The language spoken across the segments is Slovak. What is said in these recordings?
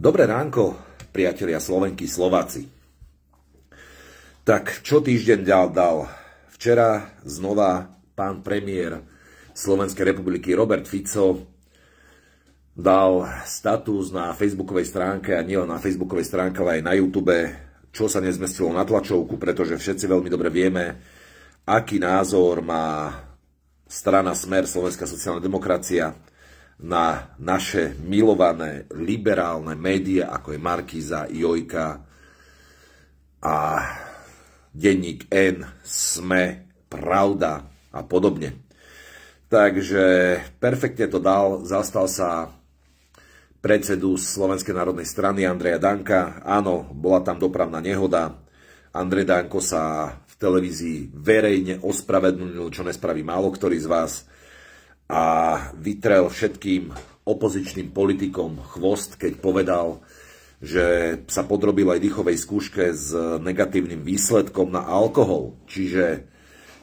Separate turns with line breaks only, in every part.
Dobré ránko, priatelia Slovenky, Slováci. Tak, čo týždeň ďal dal? Včera znova pán premiér Slovenskej republiky Robert Fico dal status na facebookovej stránke a nielen na facebookovej stránke, ale aj na YouTube, čo sa nezmestilo na tlačovku, pretože všetci veľmi dobre vieme, aký názor má strana Smer, Slovenská sociálna demokracia na naše milované liberálne médiá, ako je Markíza, Jojka a denník N, SME, Pravda a podobne. Takže perfektne to dal, zastal sa predsedu Slovenskej národnej strany Andreja Danka. Áno, bola tam dopravná nehoda. Andrej Danko sa v televízii verejne ospravedlnil, čo nespraví málo ktorý z vás. A vytrel všetkým opozičným politikom chvost, keď povedal, že sa podrobil aj dýchovej skúške s negatívnym výsledkom na alkohol. Čiže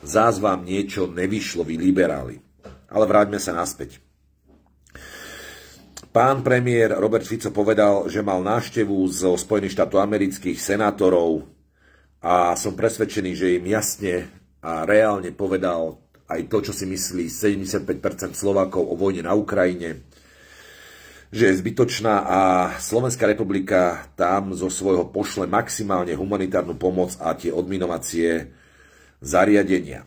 zás vám niečo nevyšlo, vy liberáli. Ale vráťme sa naspäť. Pán premiér Robert Fico povedal, že mal návštevu zo Spojených štátov amerických senátorov a som presvedčený, že im jasne a reálne povedal, aj to, čo si myslí 75% Slovákov o vojne na Ukrajine, že je zbytočná a Slovenská republika tam zo svojho pošle maximálne humanitárnu pomoc a tie odminovacie zariadenia.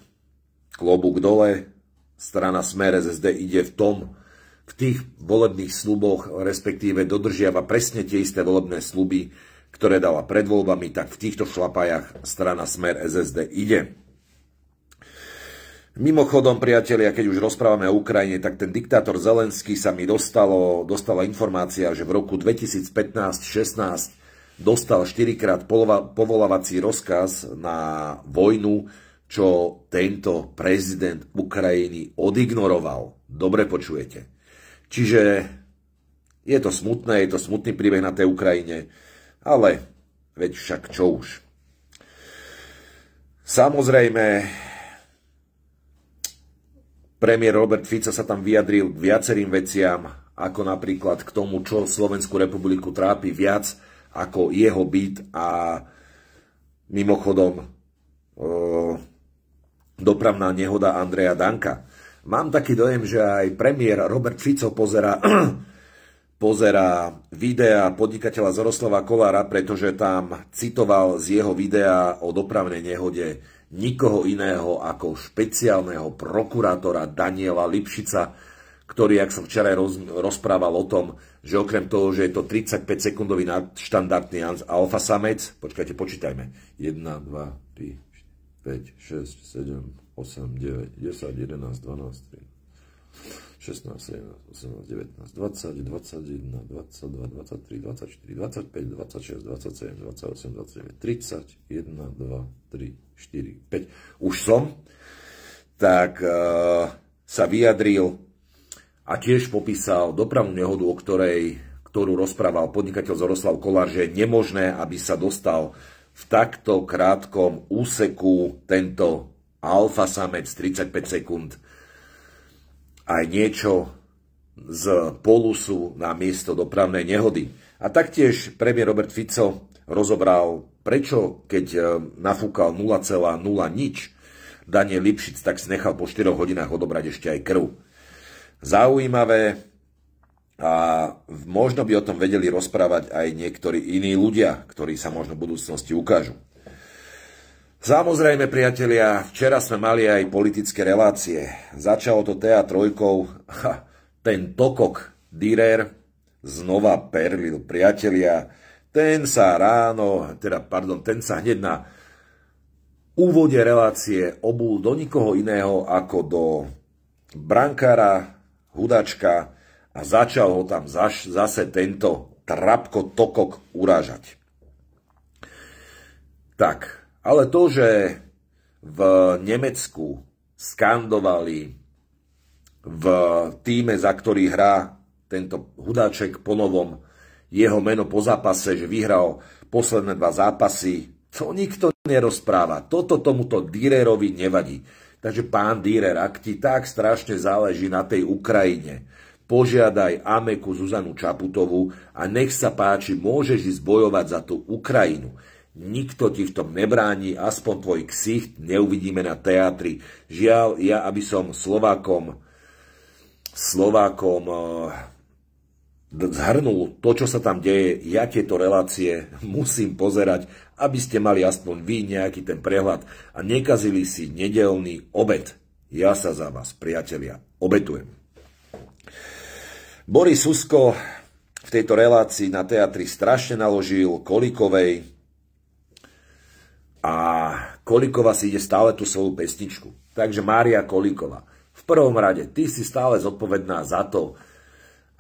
Klobúk dole, strana Smer SSD ide v tom, v tých volebných sluboch, respektíve dodržiava presne tie isté volebné sluby, ktoré dala pred voľbami, tak v týchto šlapajach strana Smer SSD ide. Mimochodom, priatelia, keď už rozprávame o Ukrajine, tak ten diktátor Zelenský sa mi dostalo, dostala informácia, že v roku 2015-16 dostal 4 krát povolávací rozkaz na vojnu, čo tento prezident Ukrajiny odignoroval. Dobre počujete. Čiže je to smutné, je to smutný príbeh na tej Ukrajine, ale veď však čo už. Samozrejme, Premiér Robert Fico sa tam vyjadril k viacerým veciam, ako napríklad k tomu, čo Slovenskú republiku trápi viac ako jeho byt a mimochodom e, dopravná nehoda Andreja Danka. Mám taký dojem, že aj premiér Robert Fico pozera, pozera videa podnikateľa Zoroslava Kolára, pretože tam citoval z jeho videa o dopravnej nehode nikoho iného ako špeciálneho prokurátora Daniela Lipšica, ktorý, ak som včera roz, rozprával o tom, že okrem toho, že je to 35-sekundový štandardný alfa samec, počkajte, počítajme, 1, 2, 3, 5, 6, 7, 8, 9, 10, 11, 12, 13, 16, 17, 18, 19, 20, 21, 22, 23, 24, 25, 26, 27, 28, 29, 30, 1, 2, 3, 4, 5. Už som, tak eh, sa vyjadril a tiež popísal dopravnú nehodu, o ktorej, ktorú rozprával podnikateľ Zoroslav Kolár, že je nemožné, aby sa dostal v takto krátkom úseku tento alfa samec 35 sekúnd aj niečo z polusu na miesto dopravnej nehody. A taktiež premiér Robert Fico rozobral, prečo keď e, nafúkal 0,0 nič, Daniel Lipšic tak si nechal po 4 hodinách odobrať ešte aj krv. Zaujímavé a možno by o tom vedeli rozprávať aj niektorí iní ľudia, ktorí sa možno v budúcnosti ukážu. Samozrejme, priatelia, včera sme mali aj politické relácie. Začalo to TA3, ten tokok Dürer znova perlil, priatelia. Ten sa ráno, teda pardon, ten sa hneď na úvode relácie obul do nikoho iného ako do brankára, hudačka a začal ho tam zaš, zase tento trapko tokok uražať. Tak, ale to, že v Nemecku skandovali v týme, za ktorý hrá tento hudáček ponovom jeho meno po zápase, že vyhral posledné dva zápasy, to nikto nerozpráva. Toto tomuto Dürerovi nevadí. Takže pán Dürer, ak ti tak strašne záleží na tej Ukrajine, požiadaj Ameku Zuzanu Čaputovú a nech sa páči, môžeš ísť bojovať za tú Ukrajinu. Nikto ti v tom nebráni, aspoň tvoj ksicht neuvidíme na teatri. Žiaľ, ja aby som Slovákom, Slovákom eh, zhrnul to, čo sa tam deje, ja tieto relácie musím pozerať, aby ste mali aspoň vy nejaký ten prehľad a nekazili si nedelný obed. Ja sa za vás, priatelia, obetujem. Boris Susko v tejto relácii na teatri strašne naložil Kolikovej, a Kolikova si ide stále tú svoju pestičku. Takže Mária Kolikova. V prvom rade, ty si stále zodpovedná za to,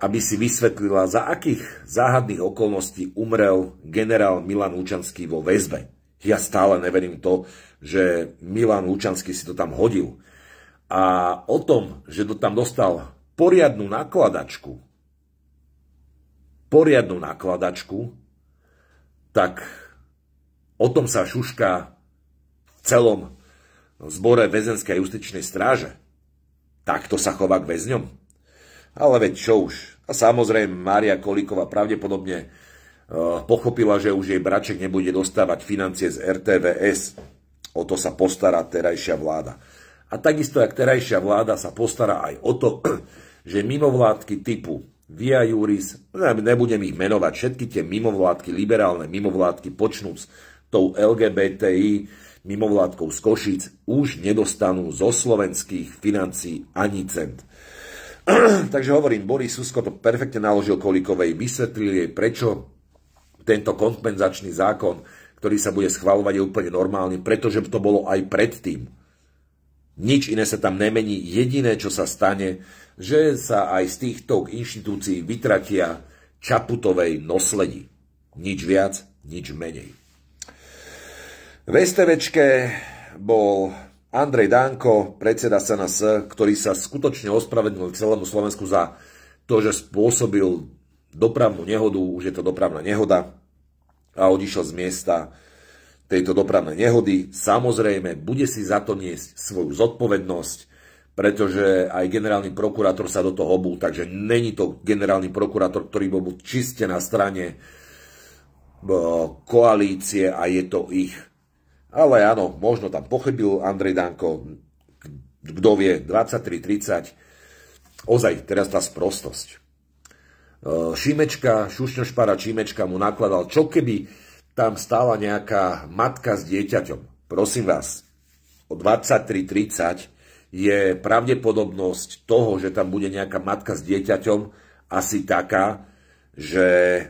aby si vysvetlila, za akých záhadných okolností umrel generál Milan Lučanský vo väzbe. Ja stále neverím to, že Milan Lučanský si to tam hodil. A o tom, že to tam dostal poriadnu nakladačku, poriadnu nakladačku, tak O tom sa šušká v celom zbore väzenskej justičnej stráže. Takto sa chová k väzňom. Ale veď čo už. A samozrejme Mária Kolíková pravdepodobne e, pochopila, že už jej braček nebude dostávať financie z RTVS. O to sa postará terajšia vláda. A takisto, jak terajšia vláda sa postará aj o to, že mimovládky typu Via Juris, nebudem ich menovať, všetky tie mimovládky, liberálne mimovládky, počnúc tou LGBTI mimovládkou z Košic už nedostanú zo slovenských financí ani cent. Takže hovorím, Boris Susko to perfektne naložil Kolikovej, vysvetlil jej, prečo tento kompenzačný zákon, ktorý sa bude schvalovať, je úplne normálny, pretože to bolo aj predtým. Nič iné sa tam nemení. Jediné, čo sa stane, že sa aj z týchto inštitúcií vytratia Čaputovej nosledi. Nič viac, nič menej. V STVčke bol Andrej Danko, predseda SNS, ktorý sa skutočne ospravedlnil celému Slovensku za to, že spôsobil dopravnú nehodu, už je to dopravná nehoda, a odišiel z miesta tejto dopravnej nehody. Samozrejme, bude si za to niesť svoju zodpovednosť, pretože aj generálny prokurátor sa do toho obul, takže není to generálny prokurátor, ktorý bol čiste na strane eh, koalície a je to ich ale áno, možno tam pochybil Andrej Danko, kto vie, 23-30. Ozaj, teraz tá sprostosť. E, Šimečka, Šušňošpara Šimečka mu nakladal, čo keby tam stála nejaká matka s dieťaťom. Prosím vás, o 23.30 je pravdepodobnosť toho, že tam bude nejaká matka s dieťaťom asi taká, že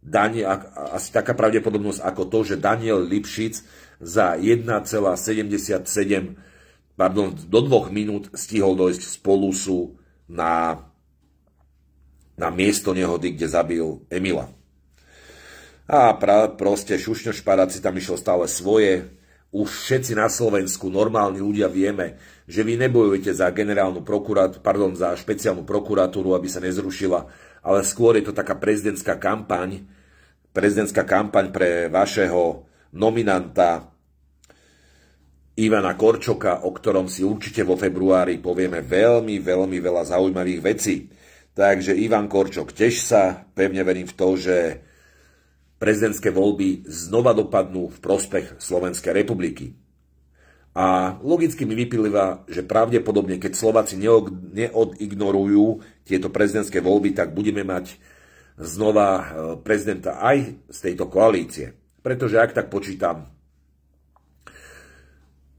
Daniel, asi taká pravdepodobnosť ako to, že Daniel Lipšic za 1,77 pardon, do dvoch minút stihol dojsť z polusu na, na miesto nehody, kde zabil Emila. A pra, proste Šušňo Šparáci tam išiel stále svoje, už všetci na Slovensku, normálni ľudia vieme, že vy nebojujete za generálnu prokurat, pardon, za špeciálnu prokuratúru, aby sa nezrušila, ale skôr je to taká prezidentská kampaň, prezidentská kampaň pre vašeho nominanta Ivana Korčoka, o ktorom si určite vo februári povieme veľmi, veľmi veľa zaujímavých vecí. Takže Ivan Korčok, tiež sa, pevne verím v to, že prezidentské voľby znova dopadnú v prospech Slovenskej republiky. A logicky mi vyplýva, že pravdepodobne, keď Slováci neodignorujú tieto prezidentské voľby, tak budeme mať znova e, prezidenta aj z tejto koalície. Pretože ak tak počítam,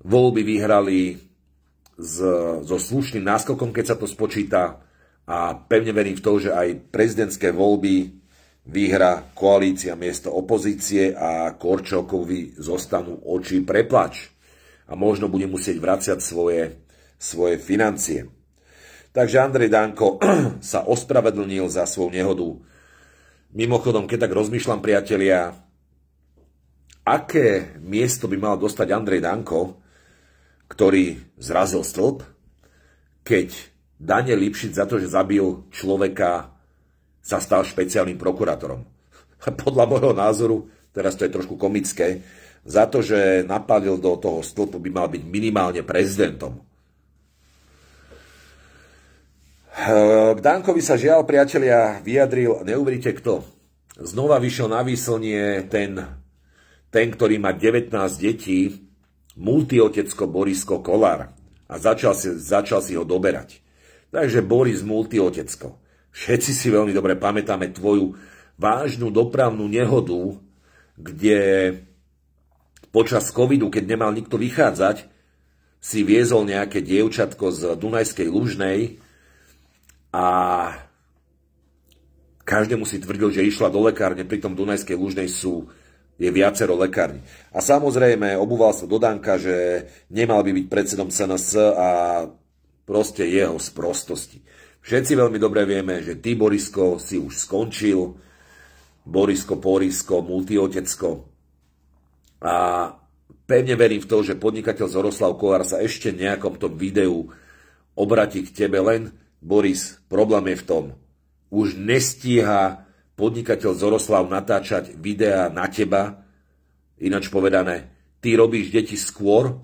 voľby vyhrali so slušným náskokom, keď sa to spočíta a pevne verím v to, že aj prezidentské voľby vyhra koalícia miesto opozície a Korčokovi zostanú oči preplač a možno bude musieť vraciať svoje, svoje financie. Takže Andrej Danko sa ospravedlnil za svoju nehodu. Mimochodom, keď tak rozmýšľam, priatelia, aké miesto by mal dostať Andrej Danko, ktorý zrazil stĺp, keď Dane Lipšic za to, že zabil človeka, sa stal špeciálnym prokurátorom. Podľa môjho názoru, teraz to je trošku komické, za to, že napadil do toho stĺpu, by mal byť minimálne prezidentom. K Dankovi sa žiaľ, priatelia, vyjadril, neuveríte kto, znova vyšiel na výslnie ten, ten, ktorý má 19 detí, multiotecko Borisko Kolár a začal si, začal si ho doberať. Takže Boris multiotecko. Všetci si veľmi dobre pamätáme tvoju vážnu dopravnú nehodu, kde Počas covidu, keď nemal nikto vychádzať, si viezol nejaké dievčatko z Dunajskej Lužnej a každému si tvrdil, že išla do lekárne, pri tom Dunajskej Lužnej sú je viacero lekární. A samozrejme, obúval sa do Danka, že nemal by byť predsedom SNS a proste jeho sprostosti. Všetci veľmi dobre vieme, že ty, Borisko, si už skončil. Borisko, Porisko, multiotecko. A pevne verím v to, že podnikateľ Zoroslav Kolár sa ešte v nejakom tom videu obratí k tebe len Boris, problém je v tom, už nestíha podnikateľ Zoroslav natáčať videá na teba, ináč povedané, ty robíš deti skôr,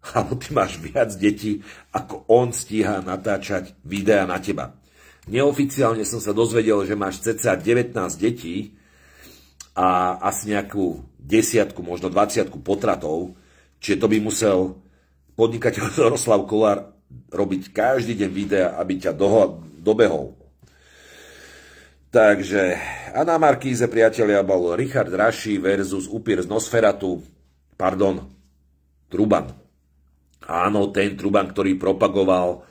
alebo ty máš viac detí, ako on stíha natáčať videá na teba. Neoficiálne som sa dozvedel, že máš cca 19 detí a asi nejakú desiatku, možno 20 potratov, čiže to by musel podnikateľ Jaroslav Kolár robiť každý deň videa, aby ťa doho- dobehol. Takže a na Markíze, priatelia, bol Richard Raši versus Upír z Nosferatu, pardon, Truban. Áno, ten Truban, ktorý propagoval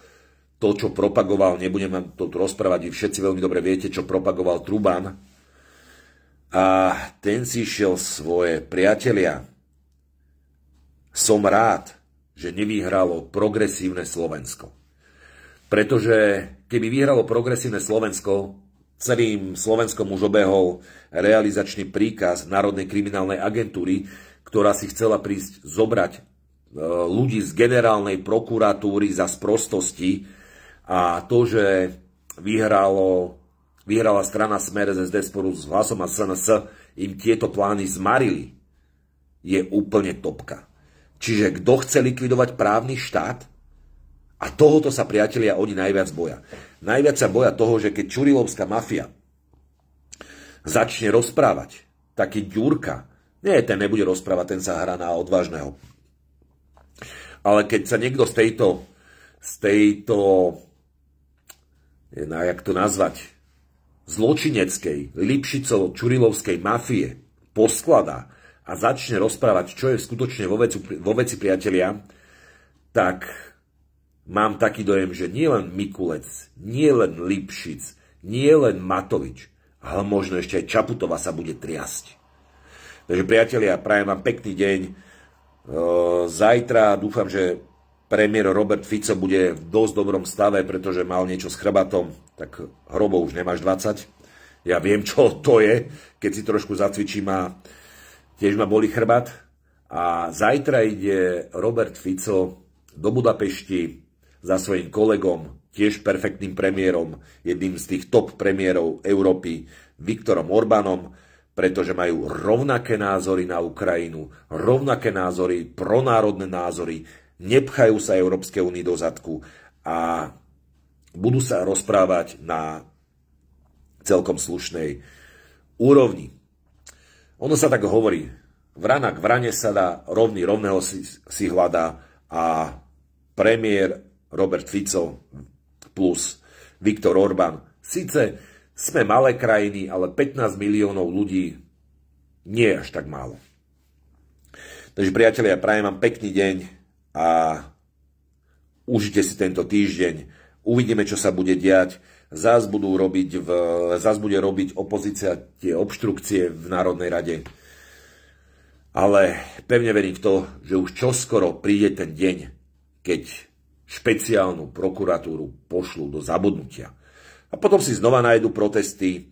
to, čo propagoval, nebudem vám to rozprávať, vy všetci veľmi dobre viete, čo propagoval Truban, a ten si šiel svoje priatelia. Som rád, že nevyhralo progresívne Slovensko. Pretože keby vyhralo progresívne Slovensko, celým Slovenskom už obehol realizačný príkaz Národnej kriminálnej agentúry, ktorá si chcela prísť zobrať e, ľudí z generálnej prokuratúry za sprostosti a to, že vyhralo Vyhrala strana Smer SSD sporu s hlasom a SNS im tieto plány zmarili. Je úplne topka. Čiže kto chce likvidovať právny štát? A tohoto sa priatelia oni najviac boja. Najviac sa boja toho, že keď Čurilovská mafia začne rozprávať, taký Ďurka, nie, ten nebude rozprávať, ten sa hrá na odvážneho. Ale keď sa niekto z tejto, z tejto, jak to nazvať, zločineckej Lipšicovo-Čurilovskej mafie poskladá a začne rozprávať, čo je skutočne vo, veci, vo veci priatelia, tak mám taký dojem, že nie len Mikulec, nie len Lipšic, nie len Matovič, ale možno ešte aj Čaputova sa bude triasť. Takže priatelia, prajem vám pekný deň. E, zajtra dúfam, že premiér Robert Fico bude v dosť dobrom stave, pretože mal niečo s chrbatom, tak hrobo už nemáš 20. Ja viem, čo to je, keď si trošku zacvičím a tiež ma boli chrbat. A zajtra ide Robert Fico do Budapešti za svojim kolegom, tiež perfektným premiérom, jedným z tých top premiérov Európy, Viktorom Orbánom, pretože majú rovnaké názory na Ukrajinu, rovnaké názory, pronárodné názory, nepchajú sa Európskej únie do zadku a budú sa rozprávať na celkom slušnej úrovni. Ono sa tak hovorí, vrana k vrane sa dá, rovný rovného si, si hľadá a premiér Robert Fico plus Viktor Orbán. Sice sme malé krajiny, ale 15 miliónov ľudí nie je až tak málo. Takže priatelia, prajem vám pekný deň, a užite si tento týždeň. Uvidíme, čo sa bude diať. Zás, budú robiť v, zás bude robiť opozícia tie obštrukcie v Národnej rade. Ale pevne verím v to, že už čoskoro príde ten deň, keď špeciálnu prokuratúru pošlu do zabudnutia. A potom si znova nájdu protesty,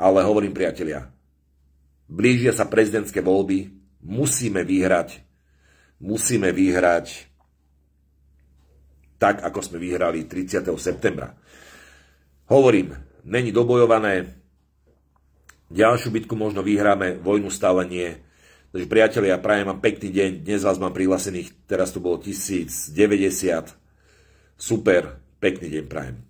ale hovorím priatelia, blížia sa prezidentské voľby, musíme vyhrať musíme vyhrať tak, ako sme vyhrali 30. septembra. Hovorím, není dobojované, ďalšiu bitku možno vyhráme, vojnu stále nie. Takže priatelia, ja prajem vám pekný deň, dnes vás mám prihlásených, teraz to bolo 1090, super, pekný deň prajem.